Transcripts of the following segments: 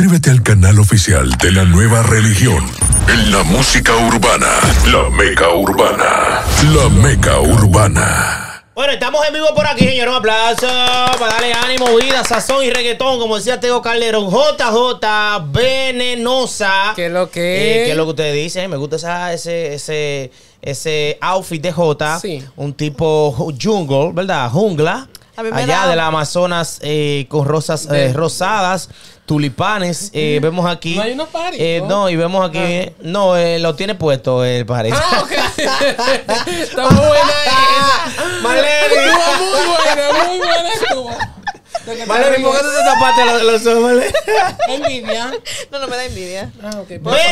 Suscríbete al canal oficial de la nueva religión. En la música urbana, la meca urbana, la meca urbana. Bueno, estamos en vivo por aquí, señor. Un aplauso para darle ánimo, vida, sazón y reggaetón, como decía Teo Calderón. JJ Venenosa. ¿Qué es lo que? Eh, es? ¿Qué es lo que ustedes dicen? Me gusta esa, ese, ese, ese outfit de J. Sí. Un tipo jungle, ¿verdad? Jungla allá de la Amazonas eh, con rosas eh, rosadas, tulipanes. Eh, vemos aquí. No hay unos paris. Eh, ¿no? ¿no? y vemos aquí. Ah. No, eh, lo tiene puesto el paris. Ah, ok. Está muy buena esa. Valeria. muy buena, muy buena. Cuba. Vale, ¿por qué tú te tapaste los, los ojos? envidia. No, no me da envidia. Ah, ok. Pues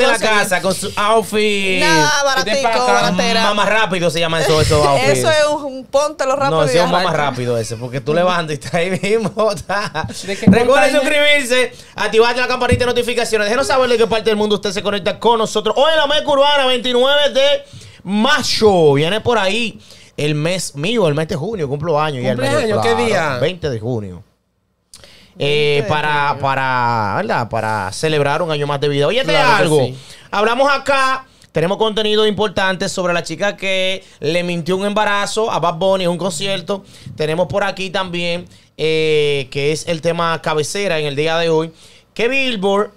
en la casa con su outfit. Nada, baratico, baratera. Más rápido se llama eso, eso outfit. Eso es un, ponte los rápido. No, es un más rápido ese, porque tú levantas y está ahí mismo. Recuerda suscribirse, activar la campanita de notificaciones. Déjenos saber de qué parte del mundo usted se conecta con nosotros. Hoy en la Meca Urbana, 29 de mayo. Viene por ahí el mes mío, el mes de junio, cumplo años. y ¿Qué día? 20 de junio. Eh, para, para, ¿verdad? Para celebrar un año más de vida. Oye, claro algo. Hablamos acá. Tenemos contenido importante sobre la chica que le mintió un embarazo a Bad Bunny en un concierto. Tenemos por aquí también, eh, que es el tema cabecera en el día de hoy, que Billboard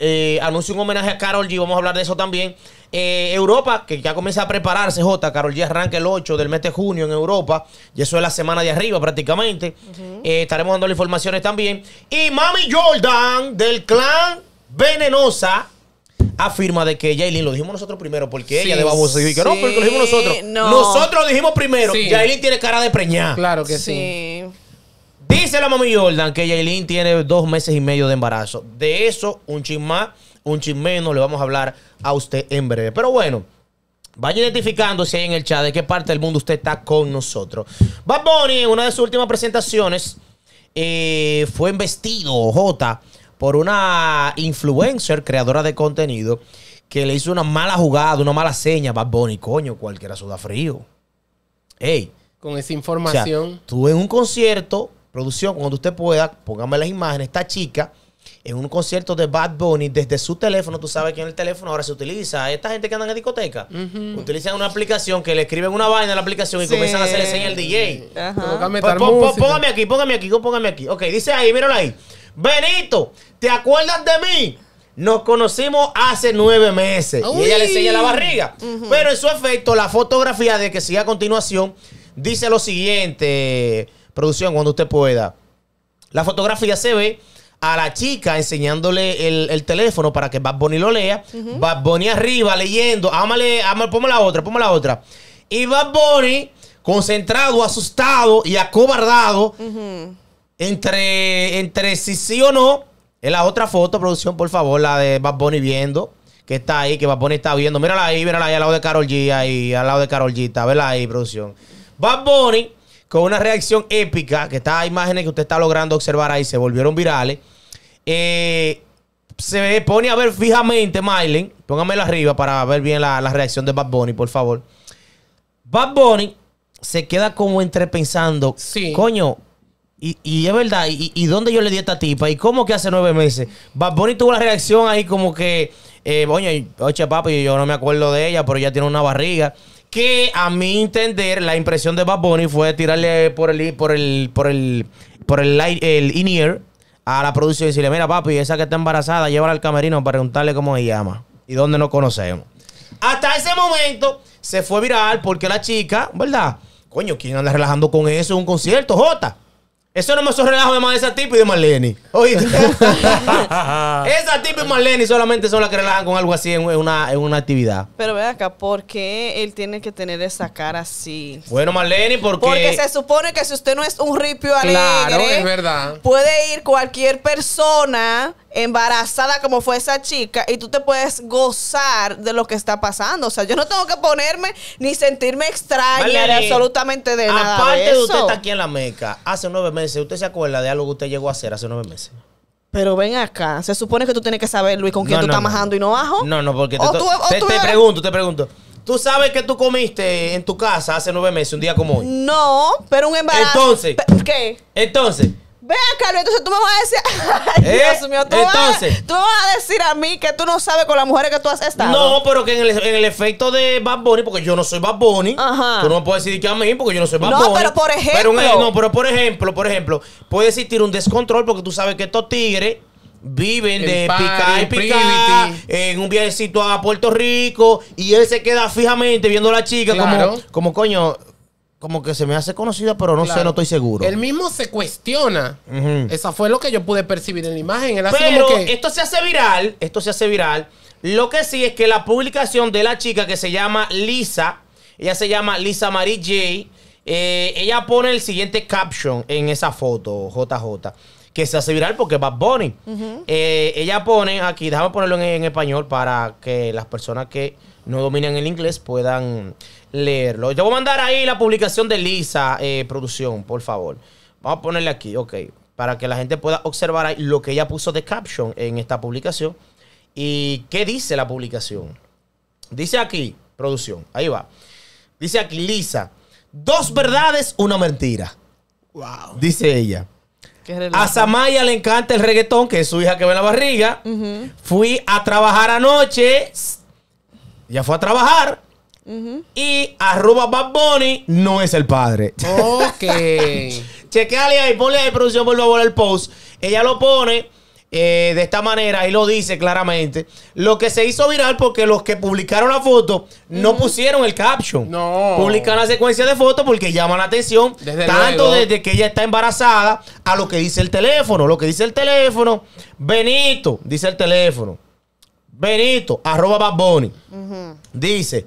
eh, anuncia un homenaje a Carol G. Vamos a hablar de eso también. Eh, Europa, que ya comienza a prepararse, J. Carol ya arranca el 8 del mes de junio en Europa. Y eso es la semana de arriba prácticamente. Eh, estaremos dando informaciones también. Y Mami Jordan del clan Venenosa afirma de que Jaylin lo dijimos nosotros primero porque ella de babosa que no, porque lo dijimos nosotros. Nosotros lo dijimos primero. Jaylin tiene cara de preñada. Claro que sí. Dice la mami Jordan que Jaylin tiene dos meses y medio de embarazo. De eso, un chismá un no, le vamos a hablar a usted en breve. Pero bueno. Vaya identificándose ahí en el chat de qué parte del mundo usted está con nosotros. Bad Bunny, en una de sus últimas presentaciones, eh, fue investido, J, por una influencer, creadora de contenido, que le hizo una mala jugada, una mala seña. Bad Bunny, coño, cualquiera suda frío. Ey. Con esa información. Tuve en un concierto, producción, cuando usted pueda, póngame las imágenes, esta chica en un concierto de Bad Bunny desde su teléfono, tú sabes que en el teléfono ahora se utiliza, esta gente que anda en discoteca, utilizan una aplicación que le escriben una vaina a la aplicación y comienzan a hacerle señas al DJ. Pues póngame aquí, póngame aquí, póngame aquí. Ok, dice ahí, míralo ahí. Benito, ¿te acuerdas de mí? Nos conocimos hace nueve meses. Y ella le enseña la barriga. Pero en su efecto, la fotografía de que sigue a continuación dice lo siguiente, producción, cuando usted pueda. La fotografía se ve a la chica enseñándole el, teléfono para que Bad Bunny lo lea. Bad Bunny arriba leyendo. Ámale, ámale, ponme la otra, ponme la otra. Y Bad Bunny, concentrado, asustado y acobardado, entre, entre si sí o no. En la otra foto, producción, por favor, la de Bad Bunny viendo, que está ahí, que Bad Bunny está viendo. Mírala ahí, mírala ahí al lado de Carol G, ahí, al lado de Carol G, está, vela ahí, producción. Bad Bunny, con una reacción épica, que estas imágenes que usted está logrando observar ahí se volvieron virales eh, se pone a ver fijamente, Mylen. Póngamelo arriba para ver bien la, reacción de Bad Bunny, por favor. Bad Bunny se queda como entrepensando. Sí. Coño, y, es verdad, y, dónde yo le di a esta tipa? ¿Y cómo que hace nueve meses? Bad Bunny tuvo la reacción ahí como que, eh, oye, papi, yo no me acuerdo de ella, pero ella tiene una barriga. Que a mi entender, la impresión de Bad Bunny fue tirarle por el, por el, por el, por el, el in-ear a la producción y decirle, mira papi, esa que está embarazada, llévala al camerino para preguntarle cómo se llama y dónde nos conocemos. Hasta ese momento se fue viral porque la chica, ¿verdad? Coño, ¿quién anda relajando con eso en un concierto, Jota? Eso no me son relajo de más de esa tipa y de Marlene. Oye. esa tipa y Marlene solamente son las que relajan con algo así en una, en una actividad. Pero ve acá, ¿por qué él tiene que tener esa cara así? Bueno, Marlene, ¿por qué? Porque se supone que si usted no es un ripio alegre. Claro, es verdad. Puede ir cualquier persona embarazada como fue esa chica y tú te puedes gozar de lo que está pasando. O sea, yo no tengo que ponerme ni sentirme extraña absolutamente de nada. Aparte de, usted está aquí en la Meca hace nueve meses, ¿usted se acuerda de algo que usted llegó a hacer hace nueve meses? Pero ven acá, se supone que tú tienes que saber, Luis, con quién tú estás y no bajo. No, no, porque te, tú, te, pregunto, te pregunto. ¿Tú sabes que tú comiste en tu casa hace nueve meses, un día como hoy? No, pero un embarazo. Entonces. ¿Qué? Entonces, Ve Carlos, entonces tú me vas a decir. Eh, Dios mío, tú, tú me vas a decir a mí que tú no sabes con las mujeres que tú has estado. No, pero que en el, efecto de Bad Bunny, porque yo no soy Bad Bunny, tú no me puedes decir que a mí, porque yo no soy Bad Bunny. No, pero por ejemplo. no, pero por ejemplo, por ejemplo, puede existir un descontrol porque tú sabes que estos tigres viven de picar y picar en un viajecito a Puerto Rico y él se queda fijamente viendo a la chica como, como coño como que se me hace conocida, pero no sé, no estoy seguro. Él mismo se cuestiona. Esa fue lo que yo pude percibir en la imagen. pero esto se hace viral, esto se hace viral. Lo que sí es que la publicación de la chica que se llama Lisa, ella se llama Lisa Marie J, eh, ella pone el siguiente caption en esa foto, JJ, que se hace viral porque es Bad Bunny. Eh, ella pone aquí, déjame ponerlo en español para que las personas que no dominan el inglés puedan leerlo. Yo voy a mandar ahí la publicación de Lisa eh, Producción, por favor. Vamos a ponerle aquí, ok, para que la gente pueda observar lo que ella puso de caption en esta publicación. ¿Y qué dice la publicación? Dice aquí, producción, ahí va. Dice aquí, Lisa, dos verdades, una mentira. Wow. Dice ella. A Samaya le encanta el reggaetón, que es su hija que ve la barriga. Fui a trabajar anoche. Ya fue a trabajar. Y arroba Bad Bunny no es el padre. Ok. Chequeale ahí, ponle ahí, producción, por favor, el post. Ella lo pone eh, de esta manera y lo dice claramente. Lo que se hizo viral porque los que publicaron la foto no pusieron el caption. No. Publican la secuencia de fotos porque llaman la atención. Desde tanto desde que ella está embarazada a lo que dice el teléfono. Lo que dice el teléfono, Benito, dice el teléfono. Benito, arroba Bad Bunny. Dice.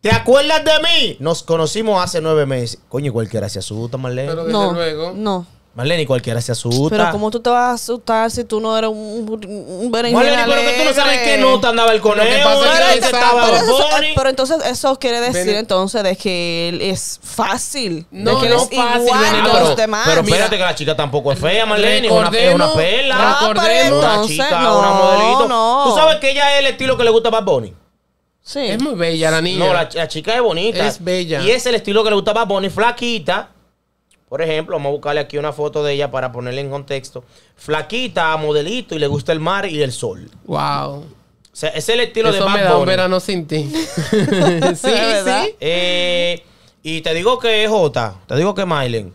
¿Te acuerdas de mí? Nos conocimos hace nueve meses. Coño, cualquiera se asusta, Marlene. Pero desde no, luego. No. Marlene, cualquiera se asusta. Pero ¿cómo tú te vas a asustar si tú no eres un, un, Marlene, pero que tú no sabes que no te andaba el conejo. Es que estaba pero, ah, pero, entonces eso quiere decir entonces de que él es fácil. No, de que no es fácil. Igual no, ah, pero, los demás. pero espérate que la chica tampoco es fea, Marlene. Es una, es una ah, perla. Una chica, no, una modelito. No. Tú sabes que ella es el estilo que le gusta a Bad Bunny. Sí. Es muy bella la niña. No, la, chica es bonita. Es bella. Y es el estilo que le gustaba a flaquita. Por ejemplo, vamos a buscarle aquí una foto de ella para ponerle en contexto. Flaquita, modelito, y le gusta el mar y el sol. Wow. O sea, es el estilo de Bad verano sin ti. sí, sí. Eh, y te digo que Jota, te digo que Mylen,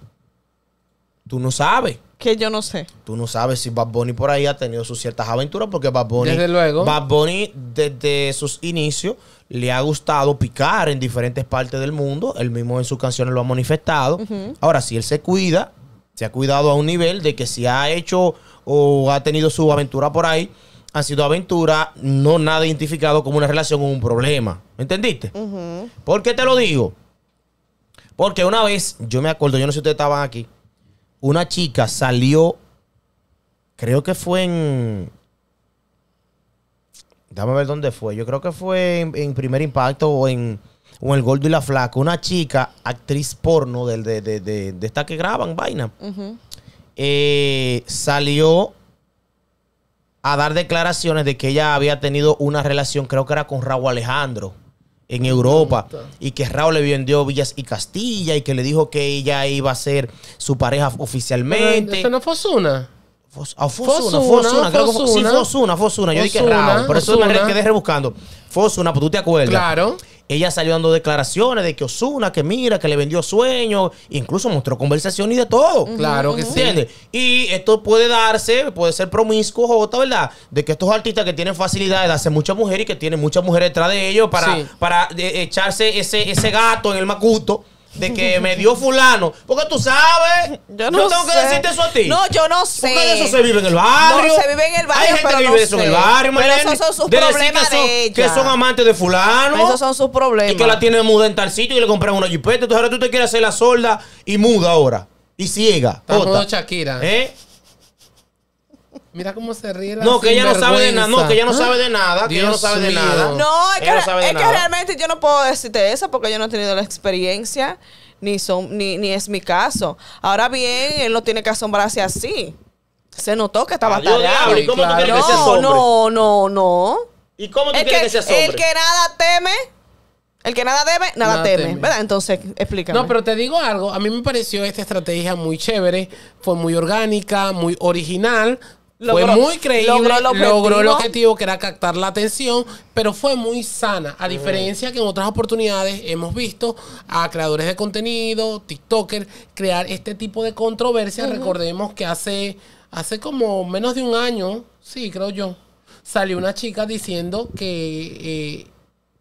tú no sabes que yo no sé. Tú no sabes si Bad Bunny por ahí ha tenido sus ciertas aventuras porque Bad Bunny... Desde luego. Bad Bunny desde sus inicios le ha gustado picar en diferentes partes del mundo. Él mismo en sus canciones lo ha manifestado. Ahora, si él se cuida, se ha cuidado a un nivel de que si ha hecho o ha tenido su aventura por ahí, Ha sido aventura no nada identificado como una relación o un problema. ¿Entendiste? ¿Por qué te lo digo? Porque una vez, yo me acuerdo, yo no sé si ustedes estaban aquí, una chica salió, creo que fue en... Dame ver dónde fue. Yo creo que fue en, Primer Impacto o en, El Gordo y la Flaca. Una chica, actriz porno de, esta que graban, vaina. Eh, salió a dar declaraciones de que ella había tenido una relación, creo que era con Raúl Alejandro en Europa y que Raúl le vendió Villas y Castilla y que le dijo que ella iba a ser su pareja oficialmente. ¿Eso no fue Osuna? Ah, Fosuna, Fosuna, Fosuna, creo que sí, Fosuna, Fosuna. Yo dije Raúl, por eso me quedé rebuscando. Fosuna, pues tú te acuerdas. Claro. Ella salió dando declaraciones de que Osuna, que mira, que le vendió sueños, incluso mostró conversación y de todo. claro que sí. Y esto puede darse, puede ser promiscuo, Jota, ¿verdad? De que estos artistas que tienen facilidades de hacer muchas mujeres y que tienen muchas mujeres detrás de ellos para, para eh, echarse ese, ese gato en el macuto de que me dio fulano. Porque tú sabes. Yo no tengo que decirte eso a ti. No, yo no sé. Porque de eso se vive en el barrio. se vive en el barrio. Hay gente que vive eso en el barrio, Pero esos son sus problemas que son, de Que son amantes de fulano. Esos son sus problemas. Y que la tiene muda en tal sitio y le compran una jipeta. Entonces ahora tú te quieres hacer la solda y muda ahora. Y ciega. no, Shakira. ¿Eh? Mira cómo se ríe la No, que ella no sabe de nada. No, que ella no sabe de nada. Que ella no sabe de nada. es, que, realmente yo no puedo decirte eso porque yo no he tenido la experiencia. Ni, son, ni, ni es mi caso. Ahora bien, él no tiene que asombrarse así. Se notó que estaba tan cómo quieres no, que No, no, no. ¿Y cómo tú quieres que, se asombre? El que nada teme... El que nada debe, nada, teme, ¿verdad? Entonces, explícame. No, pero te digo algo. A mí me pareció esta estrategia muy chévere. Fue muy orgánica, muy original fue muy creíble, logró, el objetivo que era captar la atención, pero fue muy sana. A mm. diferencia que en otras oportunidades hemos visto a creadores de contenido, TikToker, crear este tipo de controversia. Recordemos que hace, hace como menos de un año, sí, creo yo, salió una chica diciendo que eh,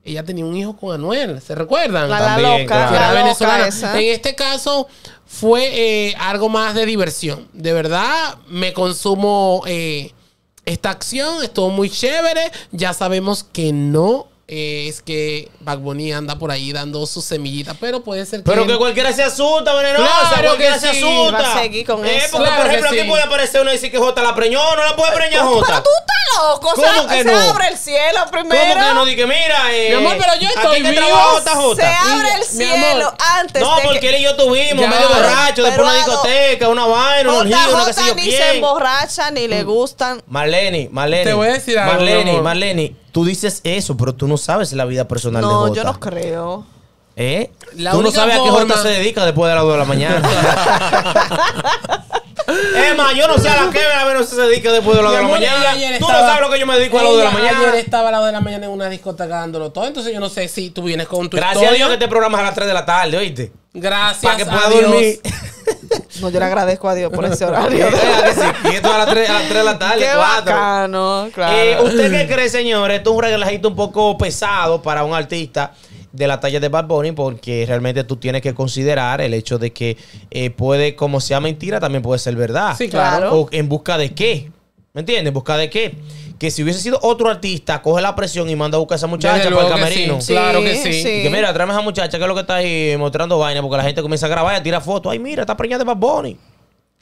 ella tenía un hijo con Anuel, ¿se recuerdan? La, También, la loca, la venezolana. en este caso fue eh, algo más de diversión. De verdad, me consumo eh, esta acción, estuvo muy chévere. Ya sabemos que no eh, es que Bad Bunny anda por ahí dando sus semillitas, pero puede ser que... Pero que cualquiera se asusta, venenosa, claro cualquiera que sí. se asusta. Va a seguir con eh, eso. Porque, por ejemplo, aquí puede aparecer uno y decir que Jota la preñó, no la puede preñar Jota loco. ¿Cómo que se no? abre el cielo primero. ¿Cómo que no? Dije, mira, eh, mi amor, pero yo estoy vivo. Trabajo, Se abre el cielo antes No, porque él y yo tuvimos, medio borracho, después una discoteca, una vaina, un giro, una que sé yo ni quién. se emborracha, ni le mm. gustan. Marlene, Marlene. Te voy a decir algo, Marlene, Marlene, tú dices eso, pero tú no sabes la vida personal de Jota. No, yo no creo. ¿Eh? tú no sabes a qué Jota se dedica después de las 2 de la mañana. Emma, yo no sé a la que a ver si se dedica después de de la mañana. Tú no sabes lo que yo me dedico a las de la mañana. Ayer estaba a las de la mañana en una discoteca dándolo todo. Entonces yo no sé si tú vienes con tu Gracias a Dios que te este programas a las 3 de la tarde, ¿oíste? Gracias Para que pueda dormir. No, yo le agradezco a Dios por ese horario. y esto a las 3, a las de la tarde, qué 4. Bacano, claro. ¿Y eh, ¿Usted qué cree, señores? Esto es un reglajito un poco pesado para un artista de la talla de Bad Bunny porque realmente tú tienes que considerar el hecho de que eh, puede, como sea mentira, también puede ser verdad. Sí, claro. O en busca de qué. ¿Me entiendes? ¿En busca de qué? Que si hubiese sido otro artista, coge la presión y manda a buscar a esa muchacha para el camerino. Claro que sí. que mira, tráeme a esa muchacha que es lo que está ahí mostrando vaina, porque la gente comienza a grabar y a tirar fotos. Ay, mira, está preñada de Bad Bunny.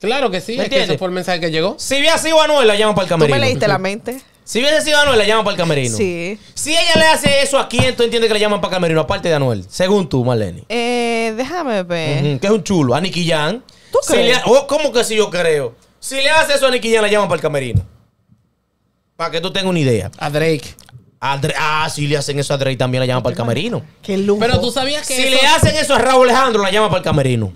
Claro que sí, ¿Me es Que el mensaje que llegó. Si hubiera sido Anuel, la llaman para el camerino. Tú me leíste la mente. Si hubiese sido Anuel, la llaman para el camerino. Sí. Si ella le hace eso a quién, tú entiendes que la llaman para el camerino, aparte de Anuel. Según tú, Marlene. Eh, déjame ver. que es un chulo. A Niki ¿Tú crees? Oh, ¿Cómo que si yo creo? Si le hace eso a la llaman para el camerino. Para que tú tengas una idea. A Drake. ah, si le hacen eso a Drake, también la llaman para el camerino. Qué lujo. Pero tú sabías que Si le hacen eso a Raúl Alejandro, la llama para el camerino.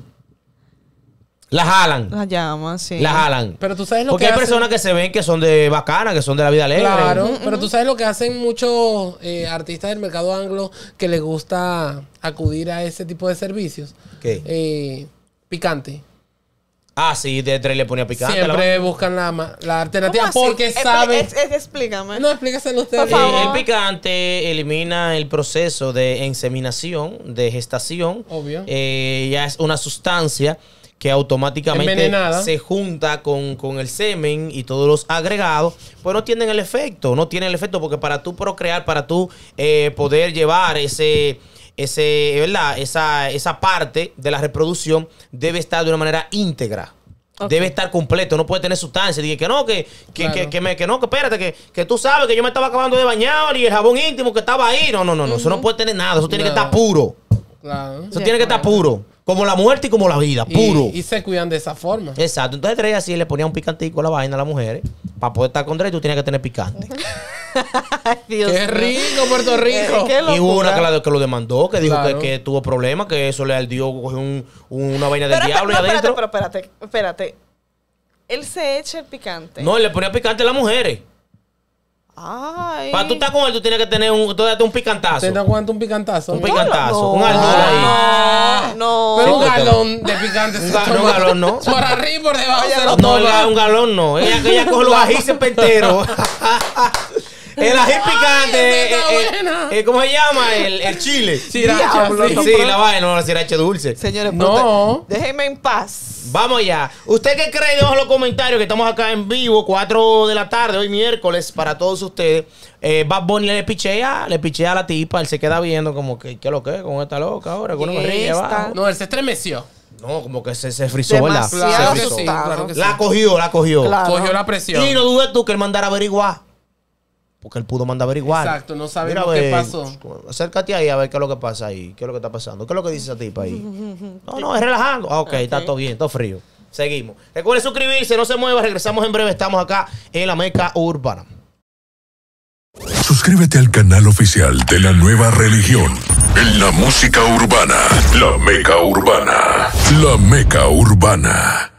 La jalan. La llaman, sí. La jalan. Pero tú sabes lo Porque hay personas que se ven que son de bacana, que son de la vida alegre. Claro, pero tú sabes lo que hacen muchos eh, artistas del mercado anglo que les gusta acudir a ese tipo de servicios. ¿Qué? Eh, picante. Ah, sí, de tres le ponía picante. Siempre buscan la, la alternativa porque saben. explícame. No, explícaselo eh, el picante elimina el proceso de inseminación, de gestación. Obvio. ya es una sustancia que automáticamente se junta con, el semen y todos los agregados, pues no tienen el efecto, no tienen el efecto porque para tú procrear, para tú eh, poder llevar ese ese, eh, ¿verdad? Esa, esa parte de la reproducción debe estar de una manera íntegra. Debe estar completo, no puede tener sustancia. Dije que no, que, que, que, que, no, que espérate, que, tú sabes que yo me estaba acabando de bañar y el jabón íntimo que estaba ahí. No, no, no, no. Eso no puede tener nada. Eso tiene que estar puro. Eso tiene que estar puro. Como la muerte y como la vida, puro. Y, se cuidan de esa forma. Exacto. Entonces traía así le ponía un picantico a la vaina a las mujeres. Para poder estar con Drey, tú tienes que tener picante. Qué rico, Puerto eh, Rico. y hubo una que, lo demandó, que dijo que, tuvo problemas, que eso le dio un, una vaina del diablo pero, adentro. pero espérate, espérate. Él se echa el picante. No, él le ponía picante a las mujeres. Ay. Para tú estar con él, tú tienes que tener un, tú date un picantazo. ¿Te cuánto un picantazo? Un picantazo. Un galón ahí. no. Pero un galón de picante. Un, galón, un galón no. Por arriba, por debajo. no, no un galón no. Ella, ella coge los ajíes entero. El ají picante. ¿Cómo se llama? El, chile. Sí, la vaina, no, la siracha dulce. Señores, no. déjenme en paz. Vamos ya. ¿Usted qué cree? Dejo los comentarios que estamos acá en vivo, 4 de la tarde, hoy miércoles, para todos ustedes. Eh, Bad Bunny le pichea, le pichea a la tipa, él se queda viendo como que, ¿qué es lo que? ¿Cómo está loca ahora? ¿Cómo ríe, No, él se estremeció. No, como que se, se frizó, ¿verdad? Se La cogió, la cogió. Cogió la presión. Y no dudes tú que él mandara averiguar. Porque él pudo mandar averiguar. Exacto, no sabía qué lo que pasó. Acércate ahí a ver qué es lo que pasa ahí, qué es lo que está pasando, qué es lo que dice esa tipa ahí. No, no, es relajando. Ah, ok, está todo bien, todo frío. Seguimos. Recuerda suscribirse, no se mueva, regresamos en breve. Estamos acá en la Meca Urbana. Suscríbete al canal oficial de la nueva religión. En la música urbana, la Meca Urbana, la Meca Urbana.